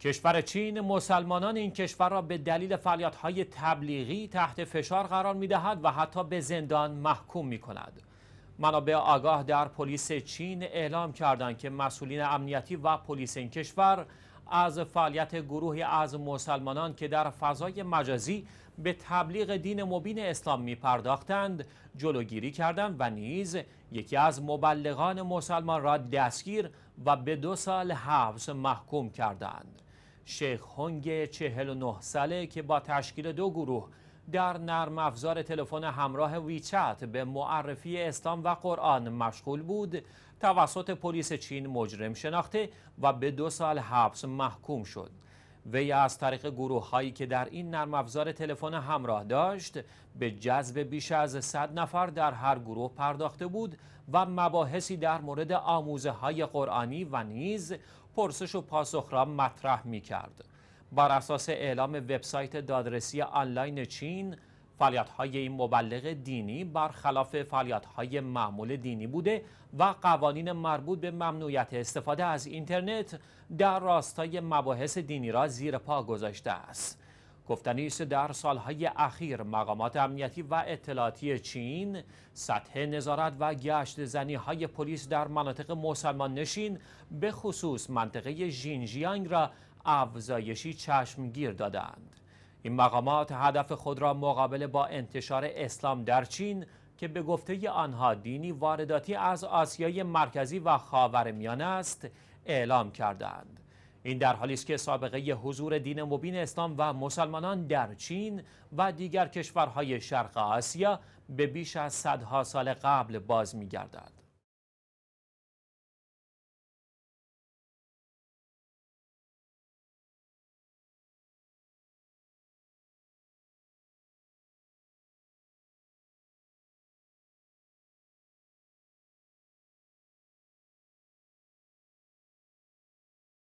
کشور چین مسلمانان این کشور را به دلیل فعالیت‌های تبلیغی تحت فشار قرار می‌دهد و حتی به زندان محکوم می‌کند. منابع آگاه در پلیس چین اعلام کردند که مسئولین امنیتی و پلیس این کشور از فعالیت گروهی از مسلمانان که در فضای مجازی به تبلیغ دین مبین اسلام می پرداختند جلوگیری کردند و نیز یکی از مبلغان مسلمان را دستگیر و به دو سال حبس محکوم کردند. شیخ هنگ 49 ساله که با تشکیل دو گروه در نرم افزار تلفن همراه ویچت به معرفی اسلام و قرآن مشغول بود توسط پلیس چین مجرم شناخته و به دو سال حبس محکوم شد وی از طریق گروه هایی که در این نرم افزار تلفن همراه داشت به جذب بیش از 100 نفر در هر گروه پرداخته بود و مباحثی در مورد آموزه های قرآنی و نیز پرسش و پاسخ را مطرح می کرد. بر اساس اعلام وبسایت دادرسی آنلاین چین فعالیت های این مبلغ دینی برخلاف فعالیت های معمول دینی بوده و قوانین مربوط به ممنوعیت استفاده از اینترنت در راستای مباحث دینی را زیر پا گذاشته است گفتنی است در سالهای اخیر مقامات امنیتی و اطلاعاتی چین سطح نظارت و گشت زنی های پلیس در مناطق مسلمان نشین به خصوص منطقه جینجیانگ را افزایشی چشمگیر دادند. این مقامات هدف خود را مقابله با انتشار اسلام در چین که به گفته آنها دینی وارداتی از آسیای مرکزی و خاورمیانه است اعلام کردند این در حالی است که سابقه حضور دین مبین اسلام و مسلمانان در چین و دیگر کشورهای شرق آسیا به بیش از صدها سال قبل باز می‌گردد